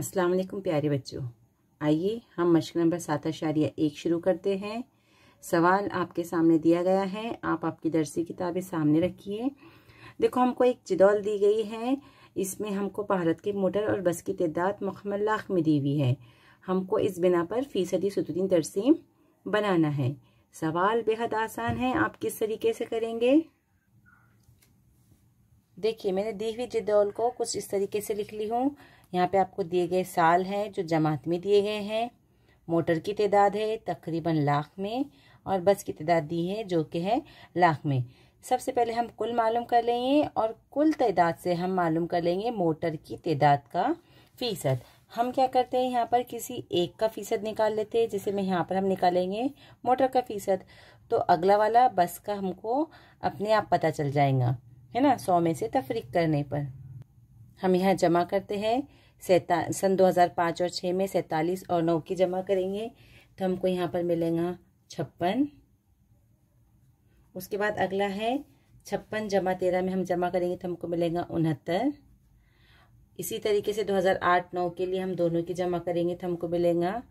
अस्सलाम वालेकुम प्यारे बच्चों आइए हम मश्क नंबर सात अशारिया एक शुरू करते हैं सवाल आपके सामने दिया गया है आप आपकी दर्सी किताबें सामने रखिए देखो हमको एक चिदौल दी गई है इसमें हमको भारत के मोटर और बस की तदाद मखमल लाख में दी हुई है हमको इस बिना पर फ़ीसदी सुतुदीन तरसीम बनाना है सवाल बेहद आसान है आप किस तरीके से करेंगे देखिए मैंने दी हुई जिदौल को कुछ इस तरीके से लिख ली हूँ यहाँ पे आपको दिए गए साल हैं जो जमात में दिए गए हैं मोटर की तदाद है तकरीबन लाख में और बस की तदाद दी है जो कि है लाख में सबसे पहले हम कुल मालूम कर लेंगे और कुल तदाद से हम मालूम कर लेंगे मोटर की तदाद का फ़ीसद हम क्या करते हैं यहाँ पर किसी एक का फ़ीसद निकाल लेते हैं जैसे मैं यहाँ पर हम निकालेंगे मोटर का फ़ीसद तो अगला वाला बस का हमको अपने आप पता चल जाएगा है ना सौ में से तफरीक करने पर हम यहाँ जमा करते हैं सैता सन 2005 और छः में सैंतालीस और नौ की जमा करेंगे तो हमको यहाँ पर मिलेगा छप्पन उसके बाद अगला है छप्पन जमा तेरह में हम जमा करेंगे तो हमको मिलेगा उनहत्तर इसी तरीके से 2008 नौ के लिए हम दोनों की जमा करेंगे तो हमको मिलेगा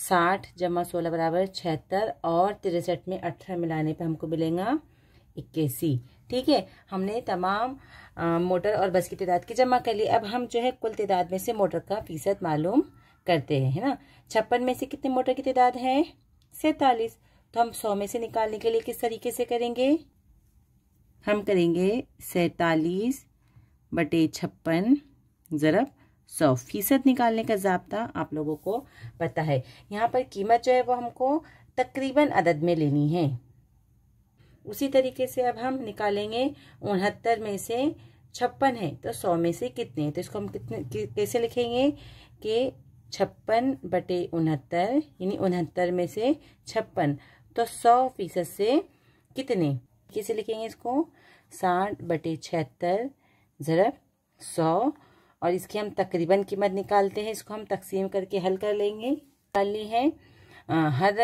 साठ जमा सोलह बराबर छिहत्तर और तिरसठ में अठारह मिलाने पर हमको मिलेगा इक्यासी ठीक है हमने तमाम आ, मोटर और बस की तादाद की जमा कर ली अब हम जो है कुल तादाद में से मोटर का फीसद मालूम करते हैं है ना छप्पन में से कितने मोटर की तादाद है सैतालीस तो हम सौ में से निकालने के लिए किस तरीके से करेंगे हम करेंगे सैतालीस बटे छप्पन ज़रब सौ फीसद निकालने का जबता आप लोगों को पता है यहाँ पर कीमत जो है वो हमको तकरीबन अदद में लेनी है उसी तरीके से अब हम निकालेंगे उनहत्तर में से छप्पन है तो सौ में से कितने हैं तो इसको हम कितने कैसे लिखेंगे कि छप्पन बटे उनहत्तर यानी उनहत्तर में से छप्पन तो सौ फीसद से कितने कैसे लिखेंगे इसको साठ बटे छिहत्तर जरा सौ और इसकी हम तकरीबन कीमत निकालते हैं इसको हम तकसीम करके हल कर लेंगे निकाल ली है हर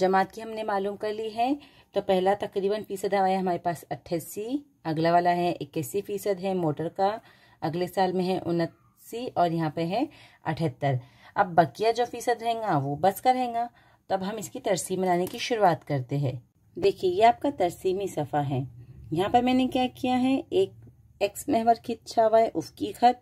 जमात की हमने मालूम कर ली है तो पहला तकरीबन फ़ीसद आया हमारे पास अट्ठासी अगला वाला है इक्यासी फ़ीसद है मोटर का अगले साल में है उनसी और यहाँ पे है अठहत्तर अब बकिया जो फ़ीसद रहेगा वो बस का रहेगा तो अब हम इसकी तरसीम बनाने की शुरुआत करते हैं देखिए ये आपका तरसीमी सफ़ा है यहाँ पर मैंने क्या किया है एक एक्स महवर खींचा हुआ है उसकी खत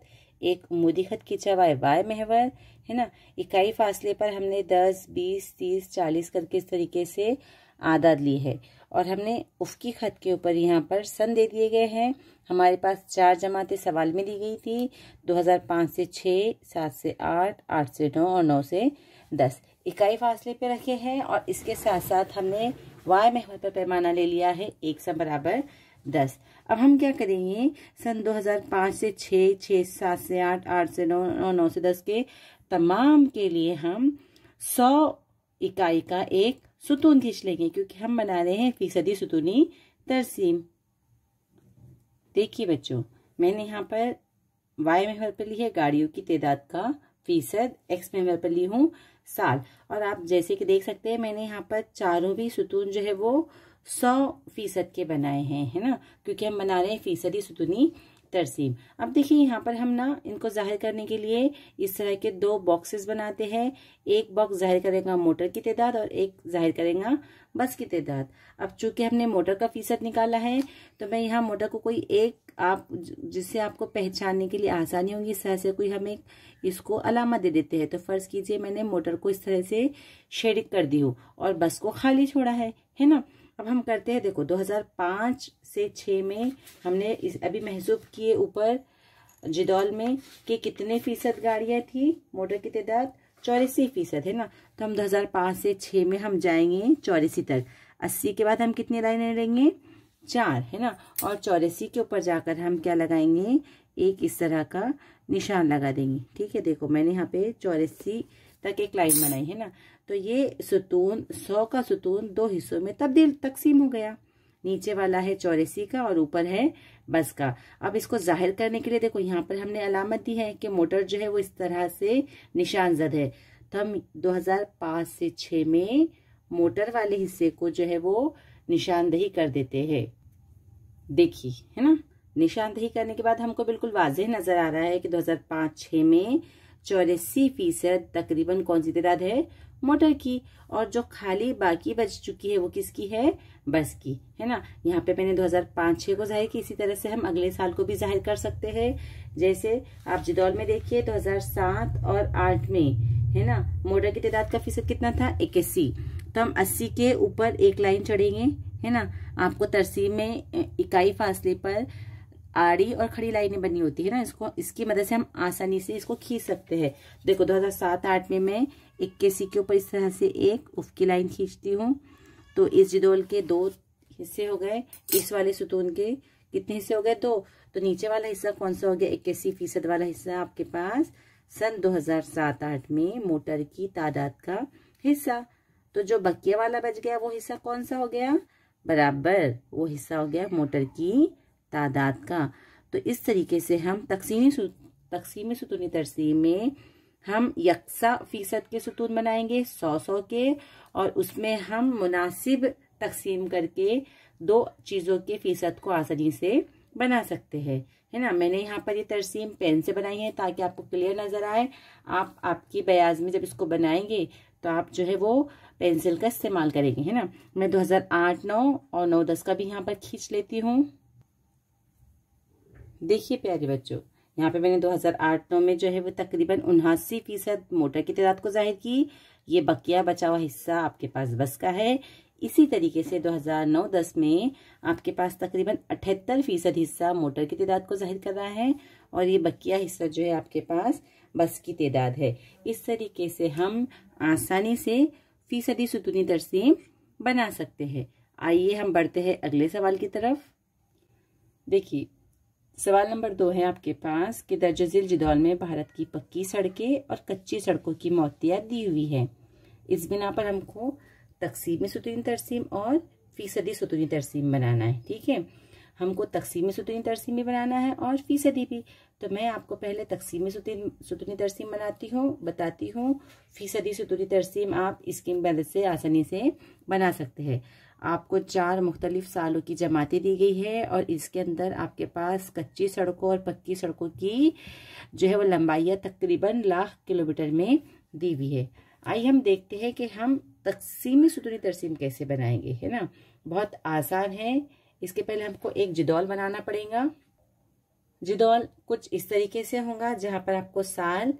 एक मोदी खत खींचा हुआ है वाई महवर है ना इकाई फासले पर हमने दस बीस तीस चालीस करके इस तरीके से आधा ली है और हमने उफकी खत के ऊपर यहाँ पर सन दे दिए गए हैं हमारे पास चार जमातें सवाल में दी गई थी 2005 से 6, 7 से 8, 8 से 9 और 9 से 10 इकाई फासले पे रखे हैं और इसके साथ साथ हमने वाय महमल पर पैमाना ले लिया है एक सौ बराबर दस अब हम क्या करेंगे सन 2005 से 6, 6 सात से 8, 8 से 9 और 9 से 10 के तमाम के लिए हम 100 इकाई का एक सुतून खींच लेंगे क्योंकि हम बना रहे हैं फीसदी सुतूनी तरसीम देखिए बच्चों मैंने यहाँ पर वाई मेहर पर ली है गाड़ियों की तादाद का फीसद एक्स मेहर पर ली हूँ साल और आप जैसे कि देख सकते हैं मैंने यहाँ पर चारों भी सुतून जो है वो सौ फीसद के बनाए हैं है ना क्योंकि हम बना रहे हैं फीसदी सुतूनी तरसीम अब देखिए यहाँ पर हम ना इनको ज़ाहिर करने के लिए इस तरह के दो बॉक्सेस बनाते हैं एक बॉक्स ज़ाहिर करेगा मोटर की तदाद और एक ज़ाहिर करेगा बस की तदाद अब चूंकि हमने मोटर का फीसद निकाला है तो मैं यहाँ मोटर को कोई एक आप जिससे आपको पहचानने के लिए आसानी होगी इस तरह से कोई हम एक इसको अलामत दे देते हैं तो फ़र्ज़ कीजिए मैंने मोटर को इस तरह से शेडिक कर दी हो और बस को खाली छोड़ा है है ना अब हम करते हैं देखो 2005 से 6 में हमने इस अभी महसूब किए ऊपर जिदौल में कि कितने फीसद गाड़ियाँ थी मोटर की तदाद चौरासी फीसद है ना तो हम 2005 से 6 में हम जाएंगे चौरासी तक 80 के बाद हम कितनी लाइनें लेंगे चार है ना और चौरासी के ऊपर जाकर हम क्या लगाएंगे एक इस तरह का निशान लगा देंगे ठीक है देखो मैंने यहाँ पे चौरासी तक एक लाइन बनाई है ना तो ये सुतून सौ का सुतून दो हिस्सों में तब्दील तकसीम हो गया नीचे वाला है चौरेसी का और ऊपर है बस का अब इसको जाहिर करने के लिए देखो यहाँ पर हमने अलामत दी है कि मोटर जो है वो इस तरह से निशान जद है तो हम 2005 से 6 में मोटर वाले हिस्से को जो है वो निशानदही कर देते हैं देखिए है ना निशानदही करने के बाद हमको बिल्कुल वाजह नजर आ रहा है कि 2005-6 में चौरासी फीसद तकरीबन कौन सी तादाद है मोटर की और जो खाली बाकी बच चुकी है वो किसकी है बस की है ना यहाँ पे मैंने 2005 छः को जाहिर किया इसी तरह से हम अगले साल को भी जाहिर कर सकते हैं जैसे आप जिदौल में देखिए 2007 और 8 में है ना मोटर की तादाद का फीसद कितना था इक्यासी तो हम अस्सी के ऊपर एक लाइन चढ़ेंगे है ना आपको तरसीम में इकाई फासले पर आड़ी और खड़ी लाइनें बनी होती है ना इसको इसकी मदद से हम आसानी से इसको खींच सकते हैं देखो 2007 आठ में मैं इक्कीसी के ऊपर इस तरह से एक उफ की लाइन खींचती हूँ तो इस जिदोल के दो हिस्से हो गए इस वाले सुतून के कितने हिस्से हो गए दो तो नीचे वाला हिस्सा कौन सा हो गया इक्यासी फीसद वाला हिस्सा आपके पास सन 2007 आठ में मोटर की तादाद का हिस्सा तो जो बकिया वाला बच गया वो हिस्सा कौन सा हो गया बराबर वो हिस्सा हो गया मोटर की तादाद का तो इस तरीके से हम तकसीमी तकसीम सतूनी तरसीम में हम यकसा फ़ीसद के सतून बनाएंगे सौ सौ के और उसमें हम मुनासिब तकसीम करके दो चीज़ों के फ़ीसद को आसानी से बना सकते हैं है ना मैंने यहाँ पर ये तरसीम पेन से बनाई है ताकि आपको क्लियर नज़र आए आप आपकी बयाज में जब इसको बनाएंगे तो आप जो है वो पेंसिल का इस्तेमाल करेंगे है ना मैं 2008 9 और 9 10 का भी यहाँ पर खींच लेती हूँ देखिए प्यारे बच्चों यहाँ पे मैंने 2008-9 में जो है वो तकरीबन उन्यासी फीसद मोटर की तादाद को जाहिर की ये बकिया बचा हुआ हिस्सा आपके पास बस का है इसी तरीके से 2009-10 में आपके पास तकरीबन अठहत्तर फीसद हिस्सा मोटर की तादाद को जाहिर कर रहा है और ये बकिया हिस्सा जो है आपके पास बस की तादाद है इस तरीके से हम आसानी से फीसदी सुतूनी तरसीम बना सकते हैं आइए हम बढ़ते हैं अगले सवाल की तरफ देखिए सवाल नंबर दो है आपके पास कि दर्ज जिदौल में भारत की पक्की सड़कें और कच्ची सड़कों की मौतिया दी हुई है इस बिना पर हमको तकसीम सतूनी तरसीम और फ़ीसदी सतूनी तरसीम बनाना है ठीक है हमको तकसीम सतूनी तरसीम भी बनाना है और फ़ीसदी भी तो मैं आपको पहले तकसीम सतूनी तरसीम बनाती हूँ बताती हूँ फ़ीसदी सतूनी तरसीम आप इसकी मदद से आसानी से बना सकते हैं आपको चार मुख्तलिफ सालों की जमातें दी गई है और इसके अंदर आपके पास कच्ची सड़कों और पक्की सड़कों की जो है वो लंबाइयाँ तकरीबन लाख किलोमीटर में दी हुई है आइए हम देखते हैं कि हम तकसीमी सतूनी तरसीम कैसे बनाएंगे है ना बहुत आसान है इसके पहले हमको एक जिदौल बनाना पड़ेगा जिदौल कुछ इस तरीके से होगा जहाँ पर आपको साल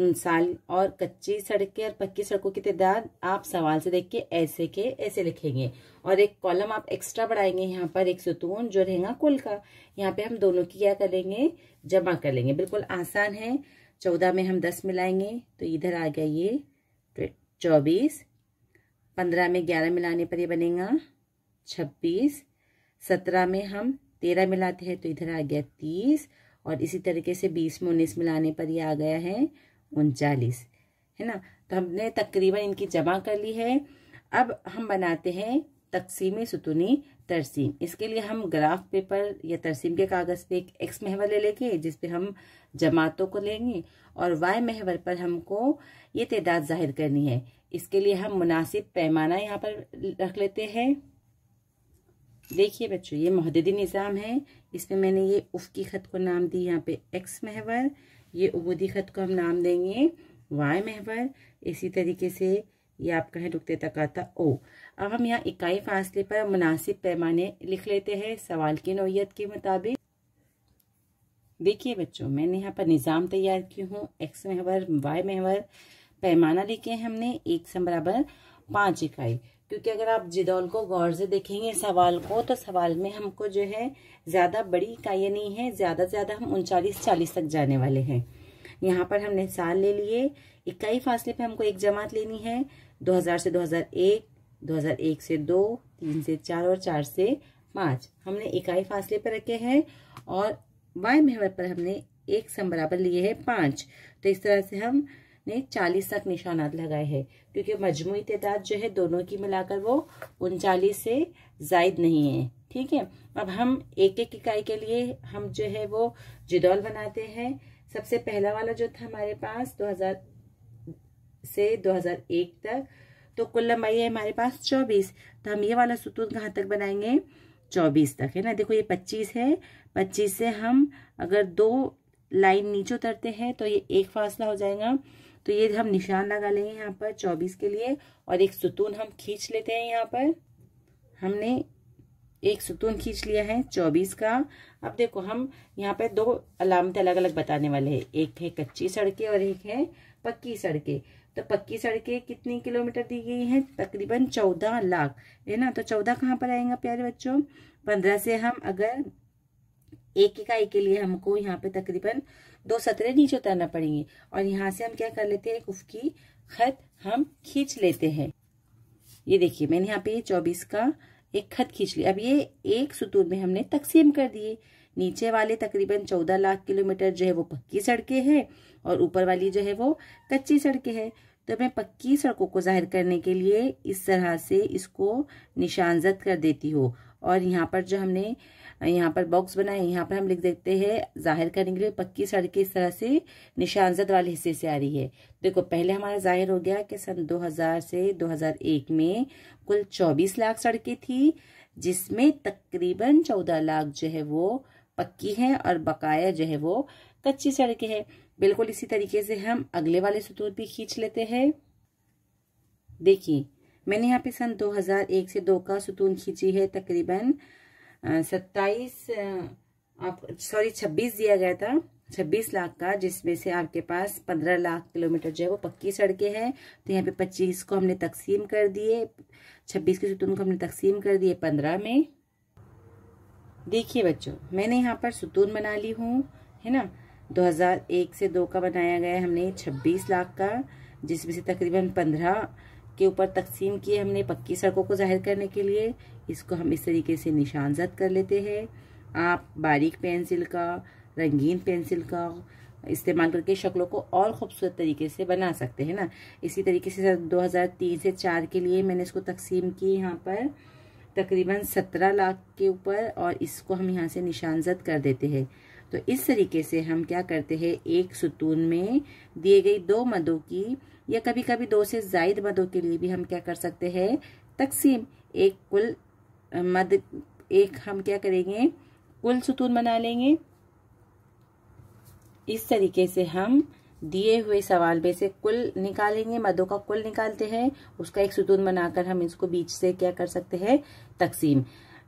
साल और कच्ची सड़कें और पक्की सड़कों की तदाद आप सवाल से देख के ऐसे के ऐसे लिखेंगे और एक कॉलम आप एक्स्ट्रा बढ़ाएंगे यहाँ पर एक सुतून जो रहेगा कुल का यहाँ पे हम दोनों की क्या करेंगे जमा कर लेंगे बिल्कुल आसान है चौदह में हम दस मिलाएंगे तो इधर आ गया ये चौबीस पंद्रह में ग्यारह मिलाने पर ये बनेगा छब्बीस सत्रह में हम तेरह मिलाते हैं तो इधर आ गया तीस और इसी तरीके से बीस में उन्नीस मिलाने पर ये आ गया है उनचालीस है ना तो हमने तकरीबन इनकी जमा कर ली है अब हम बनाते हैं तकसीम सुतुनी तरसीम इसके लिए हम ग्राफ पेपर या तरसीम के कागज़ पे एक एक्स महवर ले लेंगे जिस पे हम जमातों को लेंगे और वाई महवर पर हमको ये तदाद जाहिर करनी है इसके लिए हम मुनासिब पैमाना यहाँ पर रख लेते हैं देखिए बच्चों ये महदी निज़ाम है इसमें मैंने ये उफ की खत को नाम दी यहाँ पे एक्स महवर ये उबूदी ख़त को हम नाम देंगे वाई महवर इसी तरीके से ये आपका है रुकते आता ओ अब हम यहाँ इकाई फासले पर मुनासिब पैमाने लिख लेते हैं सवाल की नोयत के मुताबिक देखिए बच्चों मैंने यहाँ पर निज़ाम तैयार की हूँ एक्स महवर वाई महवर पैमाना लिखे हमने एक सम बराबर पाँच इकाई क्योंकि अगर आप जिदौल को गौर से देखेंगे सवाल को तो सवाल में हमको जो है ज़्यादा बड़ी इकाइयाँ नहीं है ज़्यादा से ज़्यादा हम उनचालीस चालीस तक जाने वाले हैं यहाँ पर हमने साल ले लिए इकाई फासले पे हमको एक जमात लेनी है 2000 से 2001, 2001 से दो तीन से चार और चार से पाँच हमने इकाई फासले पर रखे हैं और वाई मेहर पर हमने एक सम बराबर लिए है पाँच तो इस तरह से हम ने 40 तक निशानात लगाए हैं क्योंकि मजमू तदाद जो है दोनों की मिलाकर वो उनचालीस से जायद नहीं है ठीक है अब हम एक एक इकाई के लिए हम जो है वो जिदौल बनाते हैं सबसे पहला वाला जो था हमारे पास 2000 से 2001 तक तो कुल लंबाई है हमारे पास 24 तो हम ये वाला सुतून कहाँ तक बनाएंगे 24 तक है ना देखो ये 25 है 25 से हम अगर दो लाइन नीचे उतरते हैं तो ये एक फासला हो जाएगा तो ये हम निशान लगा लेंगे यहाँ पर चौबीस के लिए और एक सुतून हम खींच लेते हैं यहाँ पर हमने एक सुतून खींच लिया है चौबीस का अब देखो हम यहाँ पे दो अलामत अलग अलग बताने वाले हैं एक है कच्ची सड़कें और एक है पक्की सड़कें तो पक्की सड़कें कितनी किलोमीटर दी गई हैं तकरीबन चौदह लाख है ना तो चौदह कहाँ पर आएगा प्यारे बच्चों पंद्रह से हम अगर एक इकाई के लिए हमको यहाँ पे तकरीबन दो सतरे नीचे उतरना पड़ेंगे और यहाँ से हम क्या कर लेते हैं एक उफकी खत हम खींच लेते हैं ये देखिए मैंने यहाँ पे चौबीस का एक खत खींच लिया अब ये एक सुतूर में हमने तकसीम कर दिए नीचे वाले तकरीबन चौदह लाख किलोमीटर जो है वो पक्की सड़कें हैं और ऊपर वाली जो है वो कच्ची सड़कें हैं तो मैं पक्की सड़कों को जाहिर करने के लिए इस तरह से इसको निशानजद कर देती हूँ और यहाँ पर जो हमने यहाँ पर बॉक्स बना है यहाँ पर हम लिख देते हैं जाहिर करने के लिए पक्की सड़कें इस तरह से निशानजद वाले हिस्से से आ रही है देखो पहले हमारा जाहिर हो गया कि सन 2000 से 2001 में कुल 24 लाख सड़कें थी जिसमें तकरीबन 14 लाख जो है वो पक्की हैं और बकाया जो है वो कच्ची सड़कें हैं बिल्कुल इसी तरीके से हम अगले वाले सतूर भी खींच लेते हैं देखिए मैंने यहाँ पे सन 2001 से दो का सुतून खींची है तकरीबन सत्ताईस आप सॉरी छब्बीस दिया गया था छब्बीस लाख का जिसमें से आपके पास पंद्रह लाख किलोमीटर जो है वो पक्की सड़कें हैं तो यहाँ पे पच्चीस को हमने तकसीम कर दिए छब्बीस की सुतून को हमने तकसीम कर दिए पंद्रह में देखिए बच्चों मैंने यहाँ पर सुतून बना ली हूँ है ना 2001 से दो का बनाया गया है हमने 26 लाख का जिसमें से तकरीबन के ऊपर तकसीम किए हमने पक्की सड़कों को जाहिर करने के लिए इसको हम इस तरीके से निशानजद कर लेते हैं आप बारीक पेंसिल का रंगीन पेंसिल का इस्तेमाल करके शक्लों को और ख़ूबसूरत तरीके से बना सकते हैं ना इसी तरीके से दो हज़ार तीन से चार के लिए मैंने इसको तकसीम की यहाँ पर तकरीबन सत्रह लाख के ऊपर और इसको हम यहाँ से निशानजद कर देते हैं तो इस तरीके से हम क्या करते हैं एक सुतून में दिए गई दो मदों की या कभी कभी दो से जायद मदों के लिए भी हम क्या कर सकते हैं तकसीम एक कुल मद एक हम क्या करेंगे कुल सुतून बना लेंगे इस तरीके से हम दिए हुए सवाल में से कुल निकालेंगे मदों का कुल निकालते हैं उसका एक सुतून बनाकर हम इसको बीच से क्या कर सकते हैं तकसीम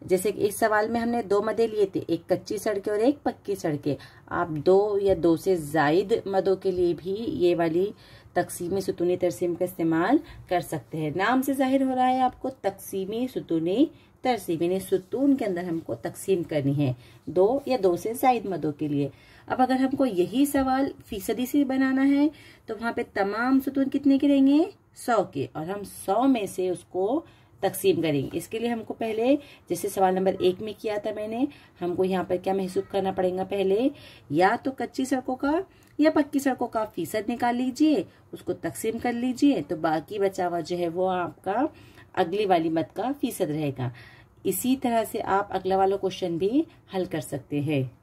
जैसे कि इस सवाल में हमने दो मदे लिए थे एक कच्ची सड़कें और एक पक्की सड़के आप दो या दो से जायद मदों के लिए भी ये वाली तकसीमी सुतूनी तरसीम का इस्तेमाल कर सकते हैं नाम से जाहिर हो रहा है आपको तकसीमी सुतूनी तरसीम यानी सुतून के अंदर हमको तकसीम करनी है दो या दो से जायद मदों के लिए अब अगर हमको यही सवाल फीसदी से बनाना है तो वहां पे तमाम सुतून कितने के रहेंगे सौ के और हम सौ में से उसको तकसीम करेंगे इसके लिए हमको पहले जैसे सवाल नंबर एक में किया था मैंने हमको यहाँ पर क्या महसूस करना पड़ेगा पहले या तो कच्ची सड़कों का या पक्की सड़कों का फीसद निकाल लीजिए उसको तकसीम कर लीजिए तो बाकी बचा हुआ जो है वो आपका अगली वाली मत का फीसद रहेगा इसी तरह से आप अगला वाला क्वेश्चन भी हल कर सकते हैं